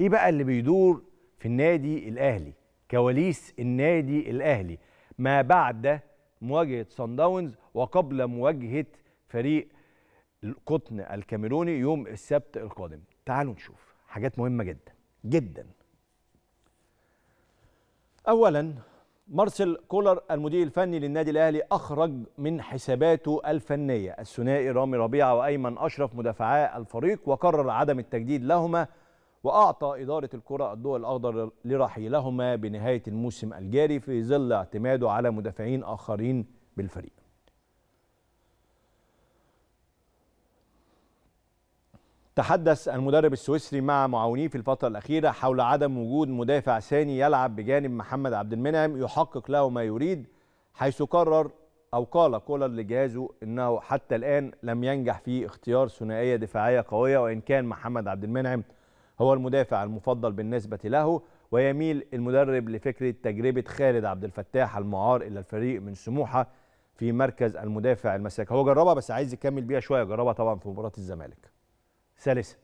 ايه بقى اللي بيدور في النادي الاهلي كواليس النادي الاهلي ما بعد مواجهه صن داونز وقبل مواجهه فريق القطن الكاميروني يوم السبت القادم تعالوا نشوف حاجات مهمه جدا جدا اولا مارسيل كولر المدير الفني للنادي الاهلي اخرج من حساباته الفنيه الثنائي رامي ربيعه وايمن اشرف مدافعا الفريق وقرر عدم التجديد لهما وأعطى إدارة الكرة الضوء الأخضر لرحيلهما بنهاية الموسم الجاري في ظل اعتماده على مدافعين آخرين بالفريق تحدث المدرب السويسري مع معاونيه في الفترة الأخيرة حول عدم وجود مدافع ثاني يلعب بجانب محمد عبد المنعم يحقق له ما يريد حيث قرر أو قال كولر لجهازه أنه حتى الآن لم ينجح في اختيار ثنائية دفاعية قوية وإن كان محمد عبد المنعم هو المدافع المفضل بالنسبة له ويميل المدرب لفكرة تجربة خالد عبد الفتاح المعار إلى الفريق من سموحة في مركز المدافع المساك هو جربها بس عايز يكمل بيها شوية جربها طبعا في مباراة الزمالك ثالثا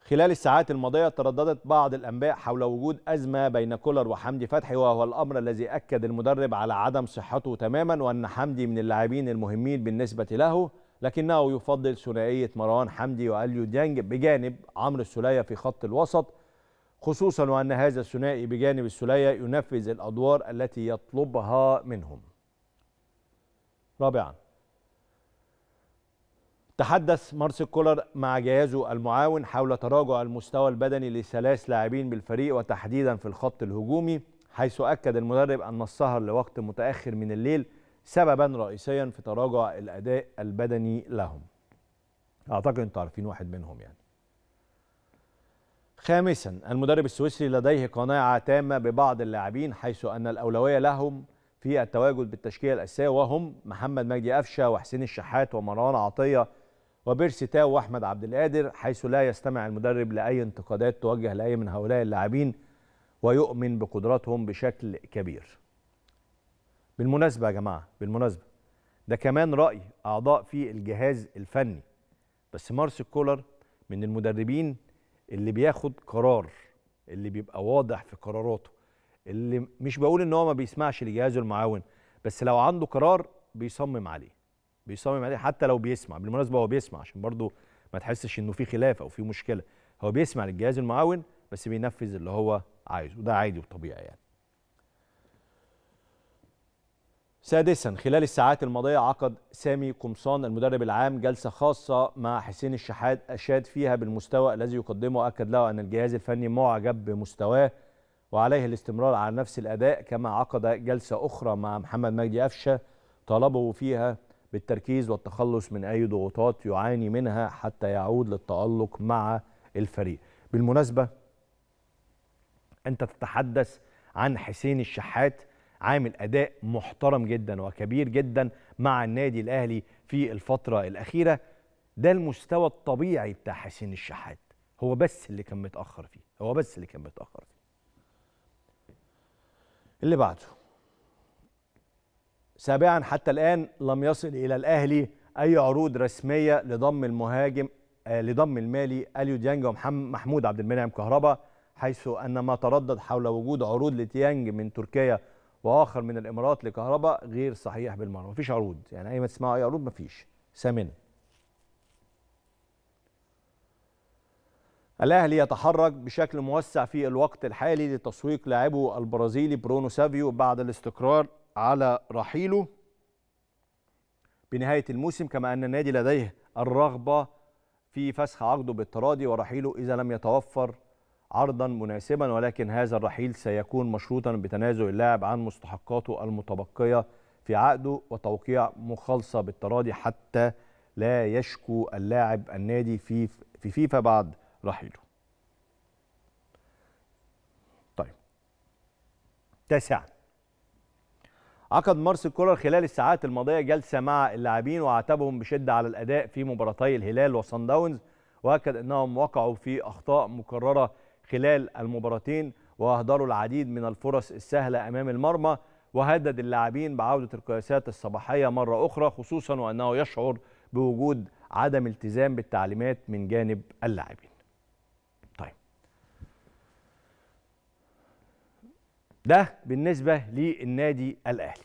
خلال الساعات الماضية ترددت بعض الأنباء حول وجود أزمة بين كولر وحمدي فتحي وهو الأمر الذي أكد المدرب على عدم صحته تماما وأن حمدي من اللاعبين المهمين بالنسبة له لكنه يفضل ثنائية مروان حمدي وأليو ديانج بجانب عمرو السلية في خط الوسط خصوصا وأن هذا الثنائي بجانب السلية ينفذ الأدوار التي يطلبها منهم رابعا تحدث مارسيل كولر مع جهازه المعاون حول تراجع المستوى البدني لثلاث لاعبين بالفريق وتحديدا في الخط الهجومي حيث أكد المدرب أن السهر لوقت متأخر من الليل سببا رئيسيا في تراجع الاداء البدني لهم اعتقد انتوا عارفين واحد منهم يعني خامسا المدرب السويسري لديه قناعه تامه ببعض اللاعبين حيث ان الاولويه لهم في التواجد بالتشكيله الاساسيه وهم محمد مجدي قفشه وحسين الشحات ومروان عطيه وبيرسي تاو واحمد عبد القادر حيث لا يستمع المدرب لاي انتقادات توجه لاي من هؤلاء اللاعبين ويؤمن بقدراتهم بشكل كبير بالمناسبه يا جماعه بالمناسبه ده كمان راي اعضاء في الجهاز الفني بس مارس كولر من المدربين اللي بياخد قرار اللي بيبقى واضح في قراراته اللي مش بقول ان هو ما بيسمعش لجهازه المعاون بس لو عنده قرار بيصمم عليه بيصمم عليه حتى لو بيسمع بالمناسبه هو بيسمع عشان برضه ما تحسش انه في خلاف او في مشكله هو بيسمع للجهاز المعاون بس بينفذ اللي هو عايزه وده عادي وطبيعي يعني سادسا خلال الساعات الماضية عقد سامي قمصان المدرب العام جلسة خاصة مع حسين الشحات أشاد فيها بالمستوى الذي يقدمه وأكد له أن الجهاز الفني معجب بمستواه وعليه الاستمرار على نفس الأداء كما عقد جلسة أخرى مع محمد مجدي أفشة طالبه فيها بالتركيز والتخلص من أي ضغوطات يعاني منها حتى يعود للتألق مع الفريق بالمناسبة أنت تتحدث عن حسين الشحات عامل اداء محترم جدا وكبير جدا مع النادي الاهلي في الفتره الاخيره ده المستوى الطبيعي بتاع حسين الشحات هو بس اللي كان متاخر فيه هو بس اللي كان متاخر فيه اللي بعده سابعا حتى الان لم يصل الى الاهلي اي عروض رسميه لضم المهاجم آه، لضم المالي اليو ديانج ومحمود عبد المنعم كهربا حيث ان ما تردد حول وجود عروض لتيانج من تركيا واخر من الامارات لكهرباء غير صحيح بالمره مفيش عروض يعني اي ما تسمعوا اي عروض مفيش سامنا الاهلي يتحرك بشكل موسع في الوقت الحالي لتسويق لاعبه البرازيلي برونو سافيو بعد الاستقرار على رحيله بنهايه الموسم كما ان النادي لديه الرغبه في فسخ عقده بالتراضي ورحيله اذا لم يتوفر عرضا مناسبا ولكن هذا الرحيل سيكون مشروطا بتنازل اللاعب عن مستحقاته المتبقية في عقده وتوقيع مخالصة بالتراضي حتى لا يشكو اللاعب النادي في في فيفا بعد رحيله طيب تاسعا عقد مارس كولر خلال الساعات الماضية جلسة مع اللاعبين وعاتبهم بشدة على الأداء في مباراتي الهلال وصن داونز وأكد أنهم وقعوا في أخطاء مكررة خلال المباراتين وأهدروا العديد من الفرص السهلة أمام المرمى وهدد اللاعبين بعودة القياسات الصباحية مرة أخرى خصوصا وأنه يشعر بوجود عدم التزام بالتعليمات من جانب اللاعبين طيب ده بالنسبة للنادي الأهلي